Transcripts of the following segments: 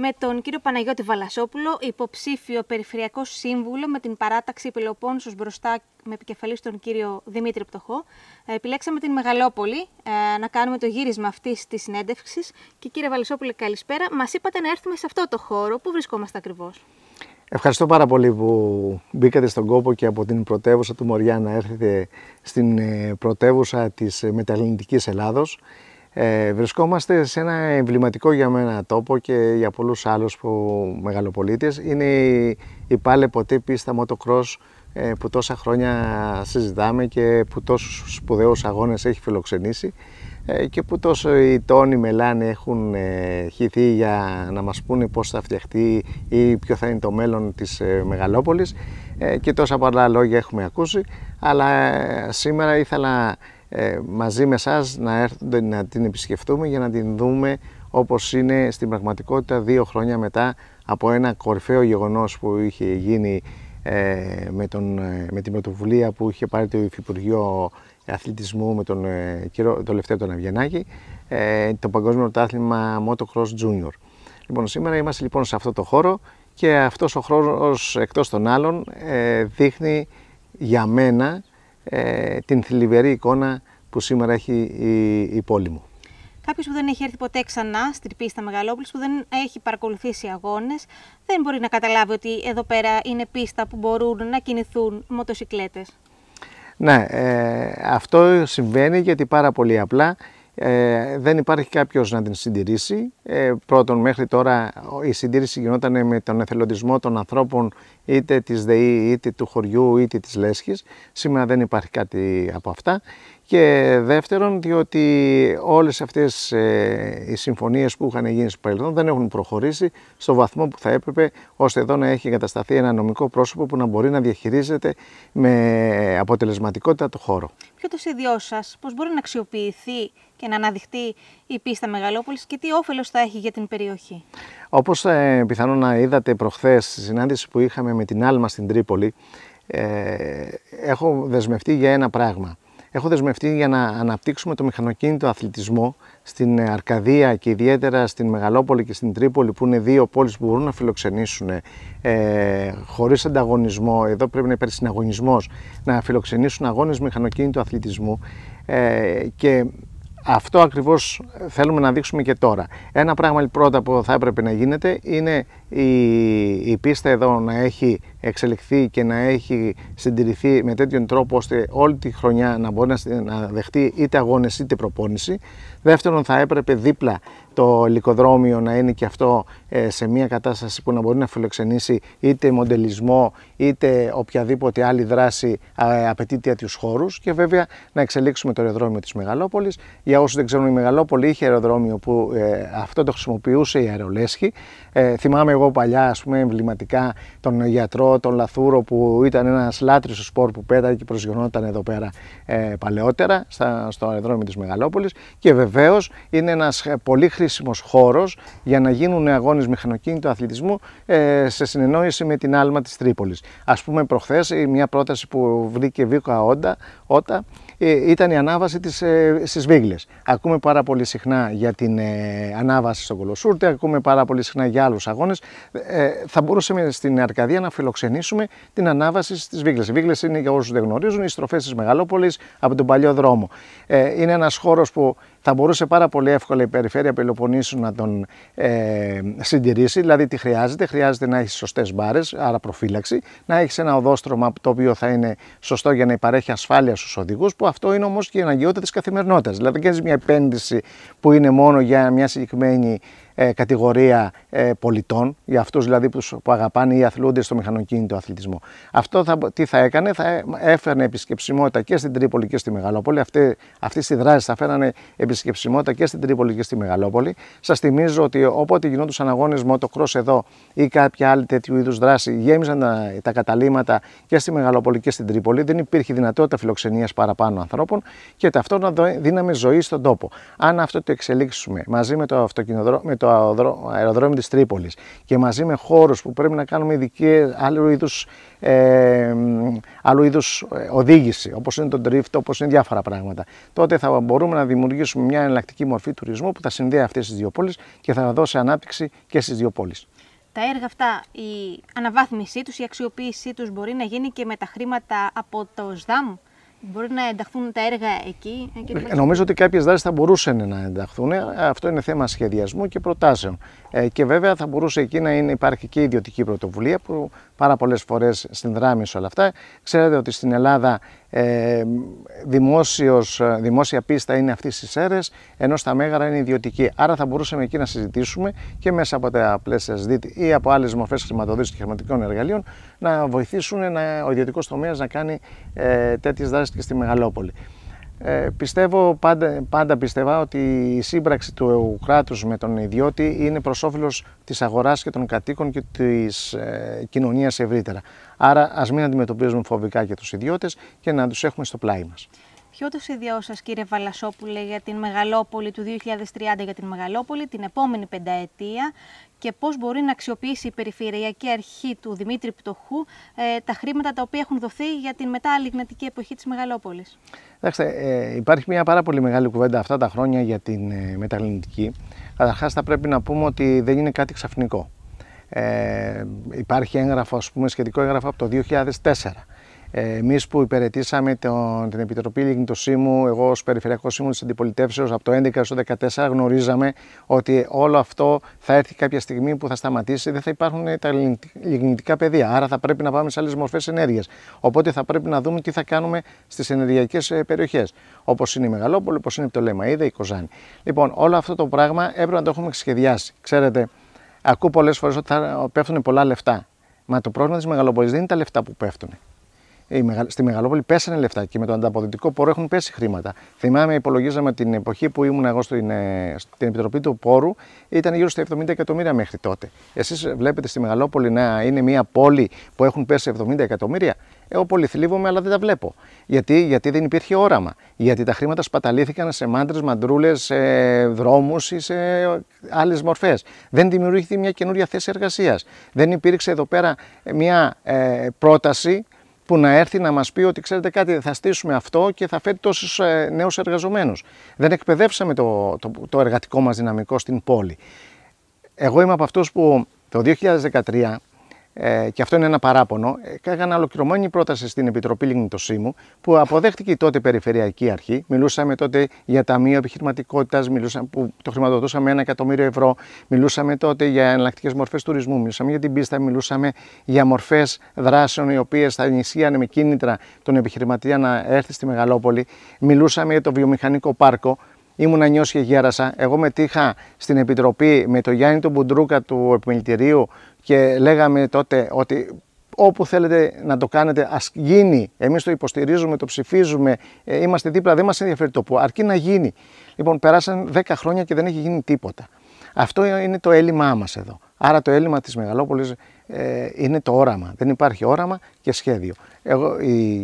με τον κύριο Παναγιώτη Βαλασόπουλο, υποψήφιο περιφερειακό σύμβουλο με την παράταξη Πελοπόννησος μπροστά με επικεφαλής τον κύριο Δημήτρη Πτωχό. Ε, επιλέξαμε την Μεγαλόπολη ε, να κάνουμε το γύρισμα αυτής της συνέντευξης. Και κύριε Βαλασόπουλο, καλησπέρα. Μας είπατε να έρθουμε σε αυτό το χώρο. Πού βρισκόμαστε ακριβώς. Ευχαριστώ πάρα πολύ που μπήκατε στον κόπο και από την πρωτεύουσα του Μωριά να έρθετε στην ε, πρωτεύουσα της μεταλληνικής Ελλάδος. Ε, βρισκόμαστε σε ένα εμβληματικό για μένα τόπο και για πολλούς άλλους που μεγαλοπολίτες. Είναι η, η πάλε ποτέ πίστα motocross ε, που τόσα χρόνια συζητάμε και που τόσους σπουδαίους αγώνες έχει φιλοξενήσει ε, και που τόσο οι τόνοι μελάνοι έχουν χυθεί για να μας πούνε πώς θα φτιαχτεί ή ποιο θα είναι το μέλλον της Μεγαλόπολης και τόσα πολλά λόγια έχουμε ακούσει αλλά σήμερα ήθελα ε, μαζί με εσάς να, να την επισκεφτούμε για να την δούμε όπως είναι στην πραγματικότητα δύο χρόνια μετά από ένα κορυφαίο γεγονός που είχε γίνει ε, με, τον, ε, με την πρωτοβουλία που είχε πάρει το Υφυπουργείο Αθλητισμού με τον ε, κύριο τον Λευταίο τον το Παγκόσμιο Πρωτάθλημα Motocross Junior. Λοιπόν, σήμερα είμαστε λοιπόν σε αυτό το χώρο και αυτός ο χρόνος εκτός των άλλων δείχνει για μένα ε, την θλιβερή εικόνα που σήμερα έχει η, πόλη μου. Κάποιος που δεν έχει έρθει ποτέ ξανά στην πίστα Μεγαλόπολη, που δεν έχει παρακολουθήσει αγώνες, δεν μπορεί να καταλάβει ότι εδώ πέρα είναι πίστα που μπορούν να κινηθούν μοτοσυκλέτες. Ναι, ε, αυτό συμβαίνει γιατί πάρα πολύ απλά ε, δεν υπάρχει κάποιος να την συντηρήσει. Ε, πρώτον, μέχρι τώρα η συντήρηση γινόταν με τον εθελοντισμό των ανθρώπων είτε της ΔΕΗ, είτε του χωριού, είτε της Λέσχης. Σήμερα δεν υπάρχει κάτι από αυτά. Και δεύτερον, διότι όλες αυτές ε, οι συμφωνίες που είχαν γίνει στο παρελθόν δεν έχουν προχωρήσει στο βαθμό που θα έπρεπε ώστε εδώ να έχει εγκατασταθεί ένα νομικό πρόσωπο που να μπορεί να διαχειρίζεται με αποτελεσματικότητα το χώρο. Ποιο το σχέδιό σας, πώς μπορεί να αξιοποιηθεί και να αναδειχτεί η πίστα Μεγαλόπολης και τι όφελος θα έχει για την περιοχή. Όπως ε, πιθανόν να είδατε προχθές στη συνάντηση που είχαμε με την Άλμα στην Τρίπολη, ε, έχω δεσμευτεί για ένα πράγμα έχω δεσμευτεί για να αναπτύξουμε το μηχανοκίνητο αθλητισμό στην Αρκαδία και ιδιαίτερα στην Μεγαλόπολη και στην Τρίπολη που είναι δύο πόλεις που μπορούν να φιλοξενήσουν ε, χωρίς ανταγωνισμό, εδώ πρέπει να υπάρχει συναγωνισμός, να φιλοξενήσουν αγώνες μηχανοκίνητου αθλητισμού ε, και αυτό ακριβώς θέλουμε να δείξουμε και τώρα. Ένα πράγμα λοιπόν πρώτα που θα έπρεπε να γίνεται είναι η, η πίστα εδώ να έχει εξελιχθεί και να έχει συντηρηθεί με τέτοιον τρόπο ώστε όλη τη χρονιά να μπορεί να, να δεχτεί είτε αγώνες είτε προπόνηση. Δεύτερον θα έπρεπε δίπλα το λικοδρόμιο να είναι και αυτό ε, σε μια κατάσταση που να μπορεί να φιλοξενήσει είτε μοντελισμό είτε οποιαδήποτε άλλη δράση απαιτείται απαιτεί τους και βέβαια να εξελίξουμε το αεροδρόμιο της Μεγαλόπολης. Για όσους δεν ξέρουν η Μεγαλόπολη είχε αεροδρόμιο που ε, αυτό το χρησιμοποιούσε η αερολέσχη. Ε, θυμάμαι εγώ παλιά ας πούμε εμβληματικά τον γιατρό, τον Λαθούρο που ήταν ένας λάτρης του σπορ που πέταγε και προσγειωνόταν εδώ πέρα ε, παλαιότερα στο αεροδρόμιο της Μεγαλόπολης και βεβαίως είναι ένας πολύ χρησιμο χρήσιμος χώρος για να γίνουν αγώνες μηχανοκίνητου αθλητισμού ε, σε συνεννόηση με την άλμα της Τρίπολης. Ας πούμε προχθές μια πρόταση που βρήκε Βίκο Αόντα, ε, ήταν η ανάβαση της, ε, στις βίγλες. Ακούμε πάρα πολύ συχνά για την ε, ανάβαση στον Κολοσούρτη, ακούμε πάρα πολύ συχνά για άλλους αγώνες. θα μπορούσαμε στην Αρκαδία να φιλοξενήσουμε την ανάβαση στις βίγλες. Οι βίγλες είναι για όσους δεν γνωρίζουν οι στροφές της Μεγαλόπολης από τον παλιό δρόμο. είναι ένας χώρος που θα μπορούσε πάρα πολύ εύκολα η περιφέρεια Πελοποννήσου να τον ε, συντηρήσει. Δηλαδή, τι χρειάζεται, χρειάζεται να έχει σωστές μπάρες, άρα προφύλαξη, να έχεις ένα οδόστρωμα το οποίο θα είναι σωστό για να υπαρέχει ασφάλεια στους οδηγούς, που αυτό είναι όμως και η αναγκαιότητα της καθημερινότητας. Δηλαδή, δεν κάνει μια επένδυση που είναι μόνο για μια συγκεκριμένη ε, κατηγορία ε, πολιτών, για αυτούς δηλαδή που, που αγαπάνε ή αθλούνται στο μηχανοκίνητο αθλητισμό. Αυτό θα, τι θα έκανε, θα έφερνε επισκεψιμότητα και στην Τρίπολη και στη Μεγαλόπολη. Αυτή, αυτές οι δράσεις θα φέρανε επισκεψιμότητα και στην Τρίπολη και στη Μεγαλόπολη. Σας θυμίζω ότι όποτε γινόντουσαν αγώνες motocross εδώ ή κάποια άλλη τέτοιου είδους δράση, γέμιζαν τα, τα και στη Μεγαλόπολη και στην Τρίπολη. Δεν υπήρχε δυνατότητα φιλοξενίας παραπάνω ανθρώπων και ταυτόχρονα δίναμε ζωής στον τόπο. Αν αυτό το εξελίξουμε μαζί με το, με αεροδρόμιο της Τρίπολης και μαζί με χώρους που πρέπει να κάνουμε ειδική άλλου είδους, ε, άλλου είδους ε, οδήγηση, όπως είναι το drift, όπως είναι διάφορα πράγματα, τότε θα μπορούμε να δημιουργήσουμε μια εναλλακτική μορφή τουρισμού που θα συνδέει αυτές τις δύο πόλεις και θα δώσει ανάπτυξη και στις δύο πόλεις. Τα έργα αυτά, η αναβάθμισή τους, η αξιοποίησή τους μπορεί να γίνει και με τα χρήματα από το ΣΔΑΜ. Μπορεί να ενταχθούν τα έργα εκεί. Ε, ε, νομίζω ότι κάποιες δράσεις θα μπορούσαν να ενταχθούν. Ε, αυτό είναι θέμα σχεδιασμού και προτάσεων. Ε, και βέβαια θα μπορούσε εκεί να είναι, υπάρχει και ιδιωτική πρωτοβουλία που πάρα πολλές φορές συνδράμεις σε όλα αυτά. Ξέρετε ότι στην Ελλάδα ε, δημόσιος, ε, δημόσια πίστα είναι αυτής στι αίρες, ενώ στα μέγαρα είναι ιδιωτική. Άρα θα μπορούσαμε εκεί να συζητήσουμε και μέσα από τα πλαίσια ΣΔΙΤ ή από άλλες μορφές χρηματοδότησης και χρηματικών εργαλείων να βοηθήσουν να, ο ιδιωτικός τομέας να κάνει ε, τέτοιες δράσεις και στη Μεγαλόπολη. Ε, πιστεύω, πάντα, πάντα ότι η σύμπραξη του κράτους με τον ιδιώτη είναι προς όφελος της αγοράς και των κατοίκων και της ε, κοινωνίας ευρύτερα. Άρα ας μην αντιμετωπίζουμε φοβικά και τους ιδιώτες και να τους έχουμε στο πλάι μας. Ποιο το σχέδιό σας, κύριε Βαλασόπουλε, για την Μεγαλόπολη του 2030, για την Μεγαλόπολη την επόμενη πενταετία και πώς μπορεί να αξιοποιήσει η Περιφερειακή Αρχή του Δημήτρη Πτωχού ε, τα χρήματα τα οποία έχουν δοθεί για την μετά εποχή της Μεγαλόπολης. Κοιτάξτε, ε, υπάρχει μια πάρα πολύ μεγάλη κουβέντα αυτά τα χρόνια για την ε, μεταλληνική. Καταρχάς, θα πρέπει να πούμε ότι δεν είναι κάτι ξαφνικό. Ε, υπάρχει έγγραφο, πούμε, σχετικό έγγραφο από το 2004 ε, Εμείς που υπηρετήσαμε τον, την Επιτροπή Λιγνητοσύμου, εγώ ως Περιφερειακός Σύμβουλος της Αντιπολιτεύσεως από το 2011 το 2014, γνωρίζαμε ότι όλο αυτό θα έρθει κάποια στιγμή που θα σταματήσει, δεν θα υπάρχουν τα λιγνητικά πεδία. Άρα θα πρέπει να πάμε σε άλλες μορφές ενέργειας. Οπότε θα πρέπει να δούμε τι θα κάνουμε στις ενεργειακές ε, περιοχές. Όπως είναι η Μεγαλόπολη, όπως είναι η Πτολεμαίδα, η Κοζάνη. Λοιπόν, όλο αυτό το πράγμα έπρεπε να το έχουμε σχεδιάσει. Ξέρετε, ακούω πολλές φορές ότι θα πέφτουν πολλά λεφτά. Μα το πρόβλημα της Μεγαλοπολη δεν είναι τα λεφτά που πέφτουν. Ε, στη Μεγαλόπολη πέσανε λεφτά και με το ανταποδοτικό πόρο έχουν πέσει χρήματα. Θυμάμαι, υπολογίζαμε την εποχή που ήμουν εγώ στην, ε, στην Επιτροπή του Πόρου, ήταν γύρω στα 70 εκατομμύρια μέχρι τότε. Εσείς βλέπετε στη Μεγαλόπολη να είναι μια πόλη που έχουν πέσει 70 εκατομμύρια. Εγώ πολύ θλίβομαι, αλλά δεν τα βλέπω. Γιατί, γιατί δεν υπήρχε όραμα. Γιατί τα χρήματα σπαταλήθηκαν σε μάντρες, μαντρούλες, σε δρόμους ή σε άλλες μορφές. Δεν δημιουργήθηκε μια καινούρια θέση εργασίας. Δεν υπήρξε εδώ πέρα μια ε, πρόταση που να έρθει να μας πει ότι ξέρετε κάτι, θα στήσουμε αυτό και θα φέρει τόσους ε, νέους εργαζομένους. Δεν εκπαιδεύσαμε το, το, το εργατικό μας δυναμικό στην πόλη. Εγώ είμαι από αυτούς που το 2013 ε, και αυτό είναι ένα παράπονο, ε, έκανα ολοκληρωμένη πρόταση στην Επιτροπή Λιγνητοσύμου που αποδέχτηκε η τότε Περιφερειακή Αρχή. Μιλούσαμε τότε για Ταμείο Επιχειρηματικότητας που το χρηματοδοτούσαμε ένα εκατομμύριο ευρώ. Μιλούσαμε τότε για εναλλακτικές μορφές τουρισμού, μιλούσαμε για την πίστα, μιλούσαμε για μορφές δράσεων οι οποίες θα ενισχύανε με κίνητρα τον επιχειρηματία να έρθει στη Μεγαλόπολη. Μιλούσαμε για το βιομηχανικό πάρκο. Ήμουν νιώσει γέρασα. Εγώ μετήχα στην Επιτροπή με τον Γιάννη τον Μπουντρούκα του Επιμελητηρίου και λέγαμε τότε ότι όπου θέλετε να το κάνετε ας γίνει, εμείς το υποστηρίζουμε, το ψηφίζουμε, ε, είμαστε δίπλα, δεν μας ενδιαφέρει το που, αρκεί να γίνει. Λοιπόν, περάσαν 10 χρόνια και δεν έχει γίνει τίποτα. Αυτό είναι το έλλειμμά μας εδώ. Άρα το έλλειμμα της Μεγαλόπολης ε, είναι το όραμα. Δεν υπάρχει όραμα και σχέδιο. Εγώ, η,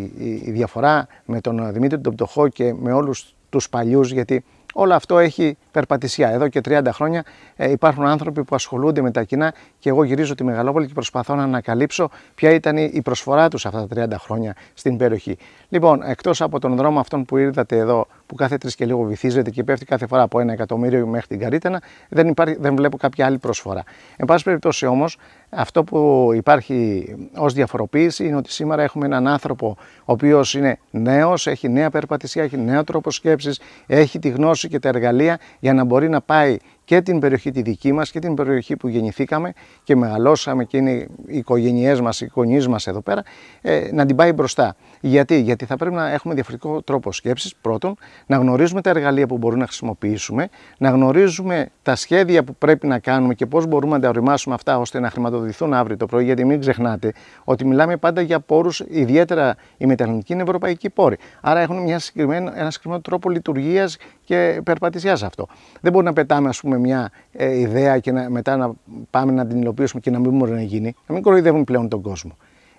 η διαφορά με τον Δημήτρη τον Πτωχό και με όλους τους παλιούς, γιατί Όλο αυτό έχει περπατησιά. Εδώ και 30 χρόνια ε, υπάρχουν άνθρωποι που ασχολούνται με τα κοινά και εγώ γυρίζω τη Μεγαλόπολη και προσπαθώ να ανακαλύψω ποια ήταν η προσφορά τους αυτά τα 30 χρόνια στην περιοχή. Λοιπόν, εκτός από τον δρόμο αυτόν που είδατε εδώ που κάθε τρεις και λίγο βυθίζεται και πέφτει κάθε φορά από ένα εκατομμύριο μέχρι την καρύτερα, δεν, δεν βλέπω κάποια άλλη προσφορά. Εν πάση περιπτώσει όμως, αυτό που υπάρχει ως διαφοροποίηση είναι ότι σήμερα έχουμε έναν άνθρωπο ο οποίος είναι νέος, έχει νέα περπατησία, έχει νέο τρόπο σκέψης, έχει τη γνώση και τα εργαλεία για να μπορεί να πάει και την περιοχή τη δική μας και την περιοχή που γεννηθήκαμε και μεγαλώσαμε και είναι οι οικογένειές μας, οι γονείς μας εδώ πέρα, ε, να την πάει μπροστά. Γιατί? Γιατί θα πρέπει να έχουμε διαφορετικό τρόπο σκέψης, πρώτον, να γνωρίζουμε τα εργαλεία που μπορούμε να χρησιμοποιήσουμε, να γνωρίζουμε τα σχέδια που πρέπει να κάνουμε και πώς μπορούμε να τα οριμάσουμε αυτά ώστε να χρηματοδοτηθούν αύριο το πρωί, γιατί μην ξεχνάτε ότι μιλάμε πάντα για πόρους, ιδιαίτερα η μεταλληνική είναι ευρωπαϊκή πόρη. Άρα έχουν μια συγκεκριμένη, ένα συγκεκριμένο τρόπο λειτουργίας και περπατησιάς αυτό. Δεν μπορεί να πετάμε, ας πούμε, έχουμε μια ε, ιδέα και μετά να πάμε να την υλοποιήσουμε και να μην μπορεί να γίνει, να μην κοροϊδεύουμε πλέον τον κόσμο.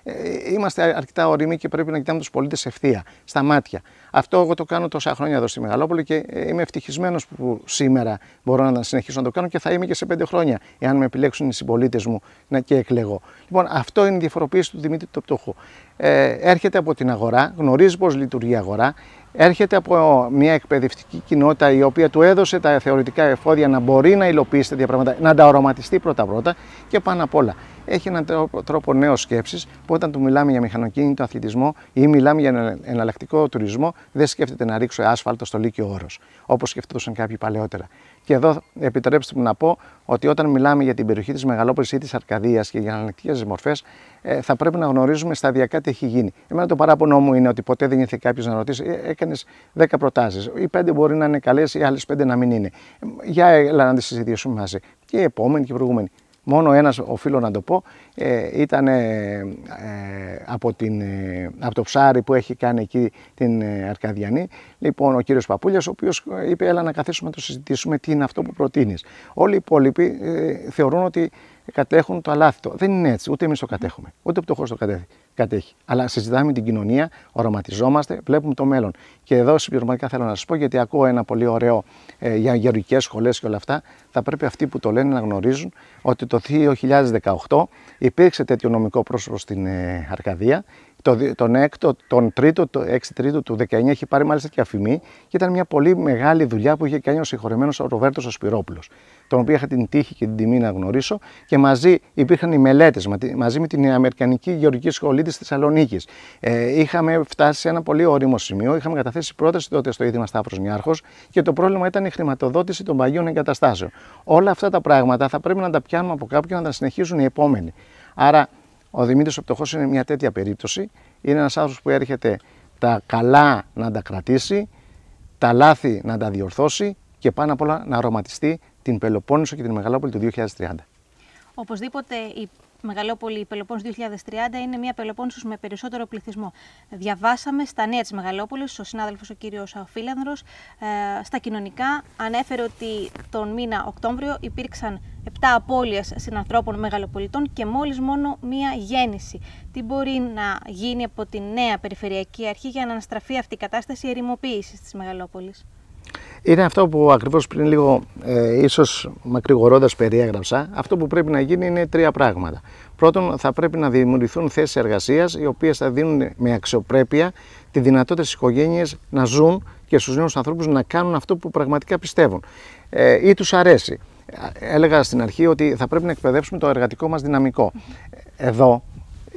Ε, είμαστε αρκετά ωριμοί και πρέπει να κοιτάμε τους πολίτες ευθεία, στα μάτια. Αυτό εγώ το κάνω τόσα χρόνια εδώ στη Μεγαλόπολη και ε, είμαι ευτυχισμένος που σήμερα μπορώ να συνεχίσω να το κάνω και θα είμαι και σε πέντε χρόνια, εάν με επιλέξουν οι συμπολίτες μου και εκλεγώ. Λοιπόν, αυτό είναι η διαφοροποίηση του Δημήτρη του Ε, έρχεται από την αγορά, γνωρίζει πώς λειτουργεί η αγορά, έρχεται από μια εκπαιδευτική κοινότητα η οποία του έδωσε τα θεωρητικά εφόδια να μπορεί να υλοποιήσει τέτοια πράγματα, να τα οραματιστεί πρώτα-πρώτα και πάνω απ' όλα έχει έναν τρόπο, τρόπο νέος σκέψης που όταν του μιλάμε για μηχανοκίνητο αθλητισμό ή μιλάμε για εναλλακτικό τουρισμό, δεν σκέφτεται να ρίξω άσφαλτο στο Λύκειο Όρος, όπως σκεφτόταν κάποιοι παλαιότερα. Και εδώ επιτρέψτε μου να πω ότι όταν μιλάμε για την περιοχή της Μεγαλόπολης ή της Αρκαδίας και για εναλλακτικέ μορφές, ε, θα πρέπει να γνωρίζουμε σταδιακά τι έχει γίνει. Εμένα το παράπονο μου είναι ότι ποτέ δεν ήρθε κάποιος να ρωτήσει, «Ε, έκανες 10 προτάσει. Οι 5 μπορεί να είναι καλές, οι άλλε 5 να μην είναι. Ε, για έλα να τις συζητήσουμε μαζί. Και οι επόμενη και προηγούμενη μόνο ένας οφείλω να το πω, ε, ήταν ε, από, ε, από το ψάρι που έχει κάνει εκεί την Αρκαδιανή, λοιπόν ο κύριος Παπούλιας, ο οποίος είπε έλα να καθίσουμε να το συζητήσουμε τι είναι αυτό που προτείνεις. Όλοι οι υπόλοιποι θεωρούν ότι κατέχουν το αλάθητο. Δεν είναι έτσι. Ούτε εμείς το κατέχουμε. Ούτε ο χώρο το κατέχει. Αλλά συζητάμε την κοινωνία, οραματιζόμαστε, βλέπουμε το μέλλον. Και εδώ συμπληρωματικά θέλω να σας πω, γιατί ακούω ένα πολύ ωραίο ε, για γεωργικές σχολές και όλα αυτά. Θα πρέπει αυτοί που το λένε να γνωρίζουν ότι το 2018 υπήρξε τέτοιο νομικό πρόσωπο στην ε, Αρκαδία. Το, τον, έκτο, τον τρίτο, το 6 τρίτο του 19 είχε πάρει μάλιστα και αφημή και ήταν μια πολύ μεγάλη δουλειά που είχε κάνει ο συγχωρεμένος ο Ροβέρτος Ασπυρόπουλο τον οποίο είχα την τύχη και την τιμή να γνωρίσω, και μαζί υπήρχαν οι μελέτες, μαζί με την Αμερικανική Γεωργική Σχολή της Θεσσαλονίκης. Ε, είχαμε φτάσει σε ένα πολύ όριμο σημείο, είχαμε καταθέσει πρόταση τότε στο Ίδρυμα Σταύρος Νιάρχος και το πρόβλημα ήταν η χρηματοδότηση των παγιών εγκαταστάσεων. Όλα αυτά τα πράγματα θα πρέπει να τα πιάνουμε από κάποιον να τα συνεχίζουν οι επόμενοι. Άρα, ο Δημήτρης Οπτοχό είναι μια τέτοια περίπτωση. Είναι ένας άνθρωπος που έρχεται τα καλά να τα κρατήσει, τα λάθη να τα διορθώσει και πάνω απ' όλα να αρωματιστεί την Πελοπόννησο και την Μεγαλόπολη του 2030. Οπωσδήποτε η Μεγαλόπολη, η Πελοπόννησο 2030 είναι μια Πελοπόννησος με περισσότερο πληθυσμό. Διαβάσαμε στα νέα της Μεγαλόπολης, ο συνάδελφος ο κύριος ε, στα κοινωνικά ανέφερε ότι τον μήνα Οκτώβριο υπήρξαν 7 απώλειες συνανθρώπων μεγαλοπολιτών και μόλις μόνο μία γέννηση. Τι μπορεί να γίνει από τη νέα Περιφερειακή Αρχή για να αναστραφεί αυτή η κατάσταση ερημοποίησης της μεγάλοπολη. Είναι αυτό που ακριβώς πριν λίγο, ε, ίσως μακρηγορώντας, περιέγραψα. Αυτό που πρέπει να γίνει είναι τρία πράγματα. Πρώτον, θα πρέπει να δημιουργηθούν θέσεις εργασίας, οι οποίες θα δίνουν με αξιοπρέπεια τη δυνατότητα στις οικογένειες να ζουν και στους νέους ανθρώπους να κάνουν αυτό που πραγματικά πιστεύουν ε, ή τους αρέσει. Ε, έλεγα στην αρχή ότι θα πρέπει να εκπαιδεύσουμε το εργατικό μας δυναμικό. Ε, εδώ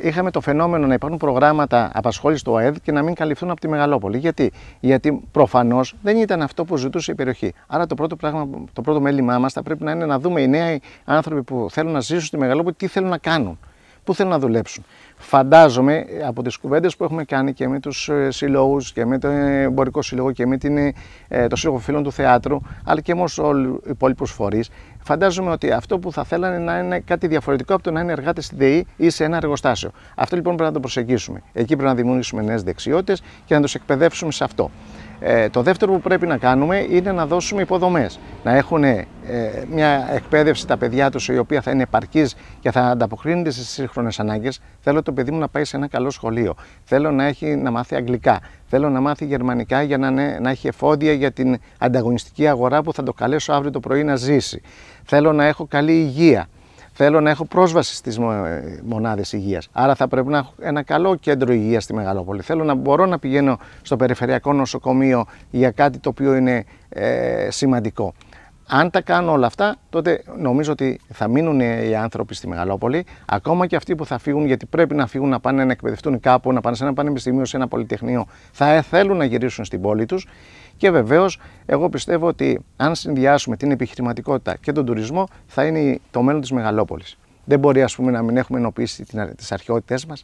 είχαμε το φαινόμενο να υπάρχουν προγράμματα απασχόλησης του ΟΑΕΔ και να μην καλυφθούν από τη Μεγαλόπολη. Γιατί, Γιατί προφανώς δεν ήταν αυτό που ζητούσε η περιοχή. Άρα το πρώτο, πράγμα, το πρώτο μέλημά μας θα πρέπει να είναι να δούμε οι νέοι άνθρωποι που θέλουν να ζήσουν στη Μεγαλόπολη τι θέλουν να κάνουν που θέλουν να δουλέψουν. Φαντάζομαι από τις κουβέντες που έχουμε κάνει και με τους ε, συλλόγους και με το εμπορικό σύλλογο και με την, ε, το σύλλογο φίλων του θεάτρου αλλά και με όλους τους υπόλοιπους φορείς. φαντάζομαι ότι αυτό που θα θέλανε να είναι κάτι διαφορετικό από το να είναι εργάτη στη ΔΕΗ ή σε ένα εργοστάσιο. Αυτό λοιπόν πρέπει να το προσεγγίσουμε. Εκεί πρέπει να δημιουργήσουμε νέες δεξιότητες και να τους εκπαιδεύσουμε σε αυτό. Ε, το δεύτερο που πρέπει να κάνουμε είναι να δώσουμε υποδομές, να έχουν ε, μια εκπαίδευση τα παιδιά τους η οποία θα είναι επαρκής και θα ανταποκρίνεται στις σύγχρονες ανάγκες. Θέλω το παιδί μου να πάει σε ένα καλό σχολείο, θέλω να, έχει, να μάθει αγγλικά, θέλω να μάθει γερμανικά για να, ναι, να έχει εφόδια για την ανταγωνιστική αγορά που θα το καλέσω αύριο το πρωί να ζήσει. Θέλω να έχω καλή υγεία. Θέλω να έχω πρόσβαση στις ε, μονάδες υγείας. Άρα θα πρέπει να έχω ένα καλό κέντρο υγείας στη Μεγαλόπολη. Θέλω να μπορώ να πηγαίνω στο περιφερειακό νοσοκομείο για κάτι το οποίο είναι ε, σημαντικό. Αν τα κάνω όλα αυτά, τότε νομίζω ότι θα μείνουν οι άνθρωποι στη Μεγαλόπολη, ακόμα και αυτοί που θα φύγουν, γιατί πρέπει να φύγουν να πάνε να εκπαιδευτούν κάπου, να πάνε σε ένα πανεπιστημίο, σε ένα πολυτεχνείο, θα ε, θέλουν να γυρίσουν στην πόλη τους. Και βεβαίως, εγώ πιστεύω ότι αν συνδυάσουμε την επιχειρηματικότητα και τον τουρισμό, θα είναι το μέλλον της Μεγαλόπολης. Δεν μπορεί, ας πούμε, να μην έχουμε ενοποιήσει τις αρχαιότητές μας,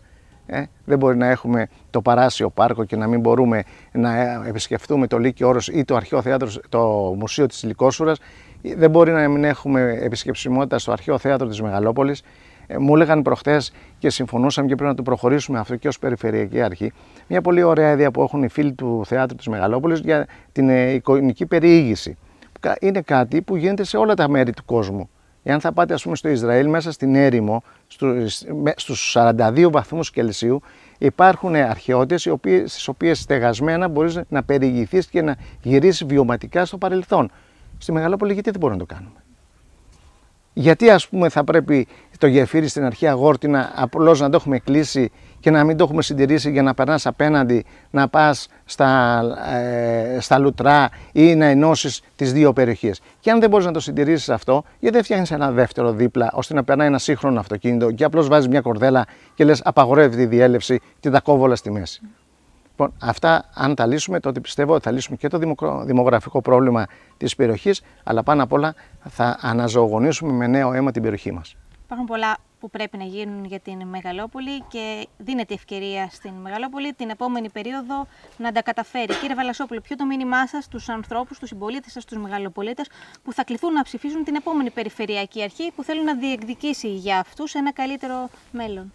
ε, δεν μπορεί να έχουμε το Παράσιο Πάρκο και να μην μπορούμε να ε, επισκεφτούμε το Λύκειο Όρος ή το Αρχαίο Θέατρο, το Μουσείο της Λυκόσουρας. Ε, δεν μπορεί να μην έχουμε επισκεψιμότητα στο Αρχαίο Θέατρο της Μεγαλόπολης. Ε, μου έλεγαν προχτές και συμφωνούσαμε και πρέπει να το προχωρήσουμε αυτό και ως Περιφερειακή Αρχή. Μια πολύ ωραία ιδέα που έχουν οι φίλοι του Θεάτρου της Μεγαλόπολης για την εικονική περιήγηση. Είναι κάτι που γίνεται σε όλα τα μέρη του κόσμου. Εάν θα πάτε, ας πούμε, στο Ισραήλ, μέσα στην έρημο, στους, 42 βαθμούς Κελσίου, υπάρχουν αρχαιότητες στις οποίες στεγασμένα μπορείς να περιηγηθείς και να γυρίσεις βιωματικά στο παρελθόν. Στη Μεγαλόπολη γιατί δεν μπορούμε να το κάνουμε. Γιατί ας πούμε θα πρέπει το γεφύρι στην αρχή Γόρτινα απλώς να το έχουμε κλείσει και να μην το έχουμε συντηρήσει για να περνάς απέναντι, να πας στα, ε, στα λουτρά ή να ενώσεις τις δύο περιοχές. Και αν δεν μπορείς να το συντηρήσεις αυτό, γιατί δεν φτιάχνεις ένα δεύτερο δίπλα ώστε να περνάει ένα σύγχρονο αυτοκίνητο και απλώς βάζεις μια κορδέλα και λες απαγορεύει τη διέλευση και τα κόβω όλα στη μέση. Λοιπόν, αυτά αν τα λύσουμε, τότε πιστεύω ότι θα λύσουμε και το δημογραφικό πρόβλημα της περιοχής, αλλά πάνω απ' όλα θα αναζωογονήσουμε με νέο αίμα την περιοχή μας. Υπάρχουν πολλά που πρέπει να γίνουν για την Μεγαλόπολη και δίνεται ευκαιρία στην Μεγαλόπολη την επόμενη περίοδο να τα καταφέρει. Κύριε Βαλασόπουλο, ποιο το μήνυμά σας στους ανθρώπους, στους συμπολίτες σας, στους Μεγαλοπολίτες που θα κληθούν να ψηφίσουν την επόμενη Περιφερειακή Αρχή που θέλουν να διεκδικήσει για αυτούς ένα καλύτερο μέλλον.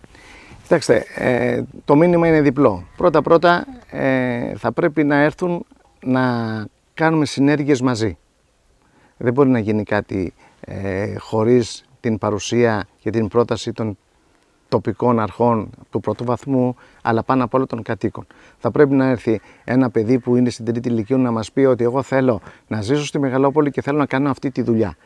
Κοιτάξτε, ε, το μήνυμα είναι διπλό. Πρώτα-πρώτα ε, θα πρέπει να έρθουν να κάνουμε συνέργειες μαζί. Δεν μπορεί να γίνει κάτι ε, χωρίς την παρουσία και την πρόταση των τοπικών αρχών του πρώτου βαθμού, αλλά πάνω απ' όλο των κατοίκων. Θα πρέπει να έρθει ένα παιδί που είναι στην τρίτη ηλικία να μας πει ότι εγώ θέλω να ζήσω στη Μεγαλόπολη και θέλω να κάνω αυτή τη δουλειά.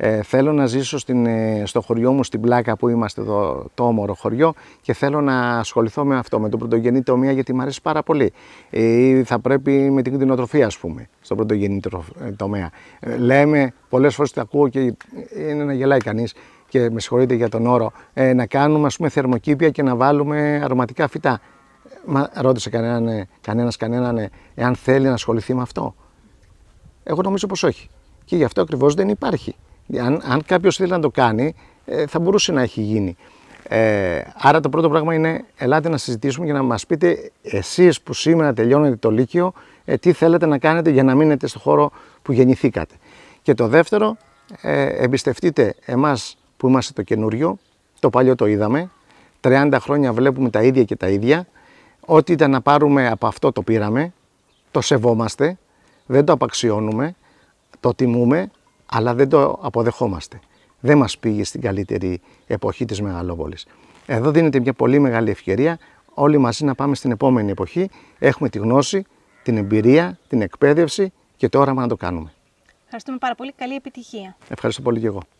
Ε, θέλω να ζήσω στην, ε, στο χωριό μου, στην πλάκα που είμαστε εδώ, το όμορο χωριό και θέλω να ασχοληθώ με αυτό, με τον πρωτογενή τομέα γιατί μου αρέσει πάρα πολύ. Ή ε, θα πρέπει με την κτηνοτροφία, ας πούμε, στον πρωτογενή ε, τομέα. Ε, λέμε, πολλές φορές το ακούω και είναι να γελάει κανείς και με συγχωρείτε για τον όρο, να κάνουμε ας πούμε θερμοκήπια και να βάλουμε αρωματικά φυτά. Μα ρώτησε κανέναν, κανένας κανέναν εάν θέλει να ασχοληθεί με αυτό. Εγώ νομίζω πως όχι. Και γι' αυτό ακριβώς δεν υπάρχει αν, αν κάποιος θέλει να το κάνει, ε, θα μπορούσε να έχει γίνει. Ε, άρα το πρώτο πράγμα είναι ελάτε να συζητήσουμε και να μας πείτε εσείς που σήμερα τελειώνετε το Λύκειο ε, τι θέλετε να κάνετε για να μείνετε στο χώρο που γεννηθήκατε. Και το δεύτερο, ε, εμπιστευτείτε εμάς που είμαστε το καινούριο, το παλιό το είδαμε, 30 χρόνια βλέπουμε τα ίδια και τα ίδια, ό,τι ήταν να πάρουμε από αυτό το πήραμε, το σεβόμαστε, δεν το απαξιώνουμε, το τιμούμε αλλά δεν το αποδεχόμαστε. Δεν μας πήγε στην καλύτερη εποχή της μεγαλόπολης. Εδώ δίνεται μια πολύ μεγάλη ευκαιρία όλοι μαζί να πάμε στην επόμενη εποχή. Έχουμε τη γνώση, την εμπειρία, την εκπαίδευση και το όραμα να το κάνουμε. Ευχαριστούμε πάρα πολύ. Καλή επιτυχία. Ευχαριστώ πολύ και εγώ.